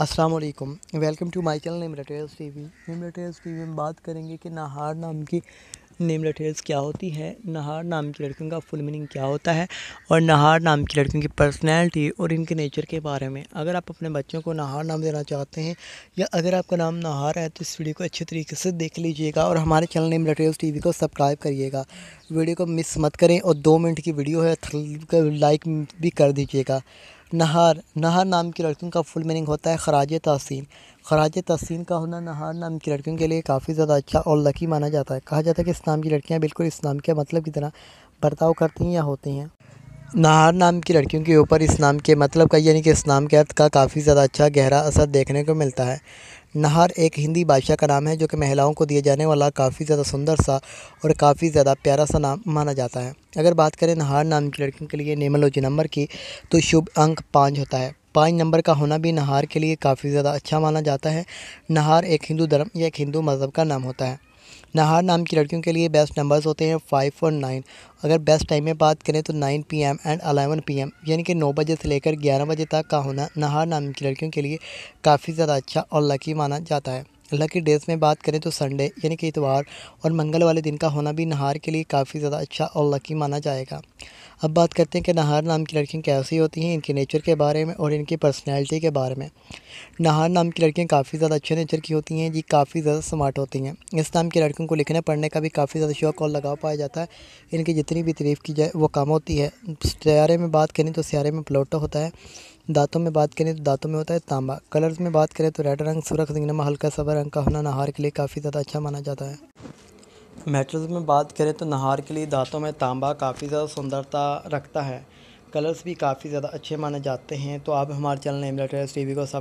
अस्सलाम वालेकुम welcome to my channel name रटेल्स टी वी नेमरा टेल्स टी वी में बात करेंगे कि नहार नाम की नेम रटेल्स क्या होती है नहार नाम की लड़कियों का फुल मीनिंग क्या होता है और नहार नाम की लड़कियों की पर्सनैलिटी और इनके नेचर के बारे में अगर आप अपने बच्चों को नहार नाम देना चाहते हैं या अगर आपका नाम नहार है तो इस वीडियो को अच्छे तरीके से देख लीजिएगा और हमारे चैनल नेम रटेल्स टी को सब्सक्राइब करिएगा वीडियो को मिस मत करें और दो मिनट की वीडियो है लाइक भी कर दीजिएगा नहार नहार नाम की लड़कियों का फुल मीनिंग होता है खराज तहसीन खराज तहसीन का होना नहार नाम की लड़कियों के लिए काफ़ी ज़्यादा अच्छा और लकी माना जाता है कहा जाता है कि इस नाम की लड़कियाँ बिल्कुल इस नाम के मतलब की तरह बर्ताव करती हैं या होती हैं नहार नाम की लड़कियों के ऊपर इस नाम के मतलब का यानी कि इस नाम के अर्थ का काफ़ी ज़्यादा अच्छा गहरा असर देखने को मिलता है नहार एक हिंदी बादशाह का नाम है जो कि महिलाओं को दिए जाने वाला काफ़ी ज़्यादा सुंदर सा और काफ़ी ज़्यादा प्यारा सा नाम माना जाता है अगर बात करें नहार नाम की लड़कियों के लिए नेमोलॉजी नंबर की तो शुभ अंक पाँच होता है पाँच नंबर का होना भी नहार के लिए काफ़ी ज़्यादा अच्छा माना जाता है नहार एक हिंदू धर्म या एक हिंदू मज़हब का नाम होता है नहार नाम की लड़कियों के लिए बेस्ट नंबर्स होते हैं फाइव और नाइन अगर बेस्ट टाइम में बात करें तो nine P M and eleven P M यानी कि नौ बजे से लेकर ग्यारह बजे तक का होना नहार नाम की लड़कियों के लिए काफ़ी ज़्यादा अच्छा और लकी माना जाता है लकी डेज़ में बात करें तो संडे यानी कि इतवार और मंगल वाले दिन का होना भी नहार के लिए काफ़ी ज़्यादा अच्छा और लकी माना जाएगा अब बात करते हैं कि नहार नाम की लड़कियाँ कैसी होती हैं इनके नेचर के बारे में और इनकी पर्सनैलिटी के बारे में नहार नाम की लड़कियाँ काफ़ी ज़्यादा अच्छे नेचर की होती हैं जी काफ़ी ज़्यादा स्मार्ट होती हैं इस नाम की लड़कियों को लिखने पढ़ने का भी काफ़ी ज़्यादा शौक और लगाव पाया जाता है इनकी जितनी भी तारीफ़ की जाए वो कम होती है सियारे में बात करें तो सियारे में प्लोटो होता है दांतों में बात करें तो दांतों में होता है तांबा कलर्स में बात करें तो रेड रंग सुरख सिंगनमा हल्का सबर रंग का होना नहार के लिए काफ़ी ज़्यादा अच्छा माना जाता है मेटल्स में बात करें तो नहार के लिए दांतों में तांबा काफ़ी ज़्यादा सुंदरता रखता है कलर्स भी काफ़ी ज़्यादा अच्छे माने जाते हैं तो आप हमारे चैनल एमलेटर्स टी को सब